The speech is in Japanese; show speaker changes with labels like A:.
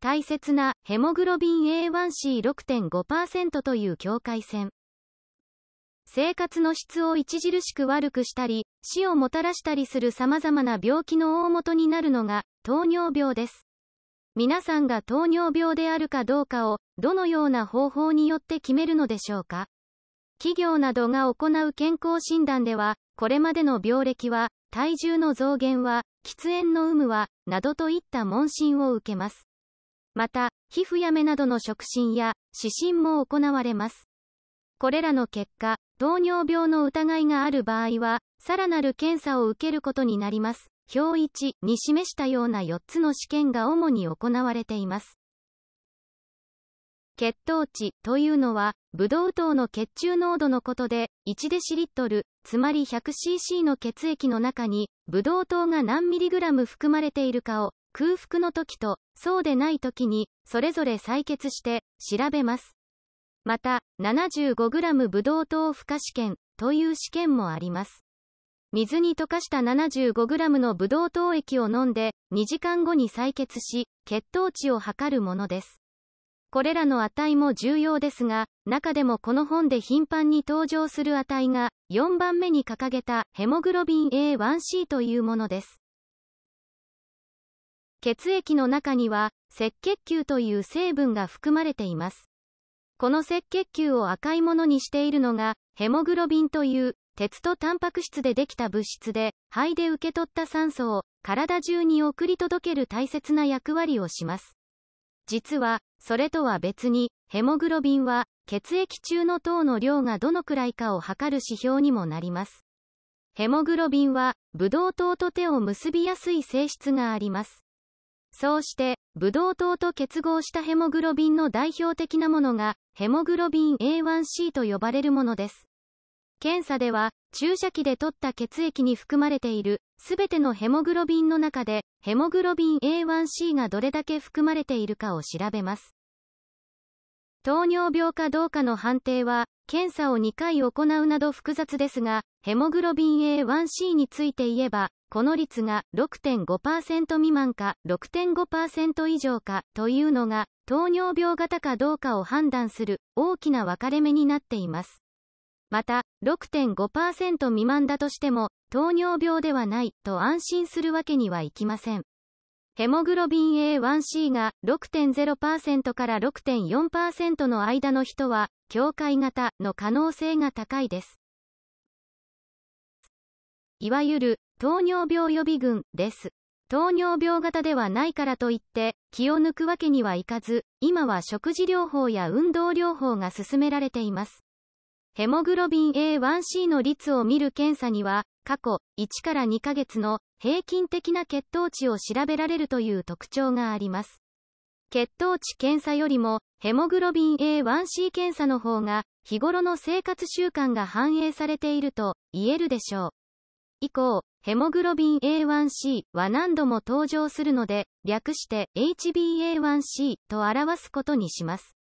A: 大切なヘモグロビン A1C6.5% という境界線。生活の質を著しく悪くしたり、死をもたらしたりする様々な病気の大元になるのが糖尿病です。皆さんが糖尿病であるかどうかを、どのような方法によって決めるのでしょうか企業などが行う健康診断では、これまでの病歴は、体重の増減は、喫煙の有無は、などといった問診を受けます。また、皮膚や目などの触診や指針も行われます。これらの結果、糖尿病の疑いがある場合は、さらなる検査を受けることになります。表1に示したような4つの試験が主に行われています。血糖値というのは、ブドウ糖の血中濃度のことで、1デシリットル、つまり 100cc の血液の中に、ブドウ糖が何ミリグラム含まれているかを空腹の時とそうでない時にそれぞれ採血して調べます。また 75g ブドウ糖負荷試験という試験もあります。水に溶かした 75g のブドウ糖液を飲んで2時間後に採血し血糖値を測るものです。これらの値も重要ですが、中でもこの本で頻繁に登場する値が4番目に掲げたヘモグロビン A1C というものです。血液の中には赤血球という成分が含まれています。この赤血球を赤いものにしているのがヘモグロビンという鉄とタンパク質でできた物質で肺で受け取った酸素を体中に送り届ける大切な役割をします。実はそれとは別にヘモグロビンは血液中の糖の量がどのくらいかを測る指標にもなります。ヘモグロビンはブドウ糖と手を結びやすい性質があります。そうして、ブドウ糖と結合したヘモグロビンの代表的なものが、ヘモグロビン A1C と呼ばれるものです。検査では、注射器で取った血液に含まれている、すべてのヘモグロビンの中で、ヘモグロビン A1C がどれだけ含まれているかを調べます。糖尿病かどうかの判定は、検査を2回行うなど複雑ですが、ヘモグロビン A1C について言えば、この率が6.5%未満か6.5%以上かというのが、糖尿病型かどうかを判断する大きな分かれ目になっています。また、6.5%未満だとしても、糖尿病ではないと安心するわけにはいきません。ヘモグロビン A1C が6.0%から6.4%の間の人は、境界型の可能性が高いです。いわゆる糖尿病予備軍です。糖尿病型ではないからといって、気を抜くわけにはいかず、今は食事療法や運動療法が進められています。ヘモグロビン A1C の率を見る検査には、過去1から2ヶ月の平均的な血糖値を調べられるという特徴があります。血糖値検査よりも、ヘモグロビン A1C 検査の方が、日頃の生活習慣が反映されていると言えるでしょう。以降、ヘモグロビン A1C は何度も登場するので、略して HbA1c と表すことにします。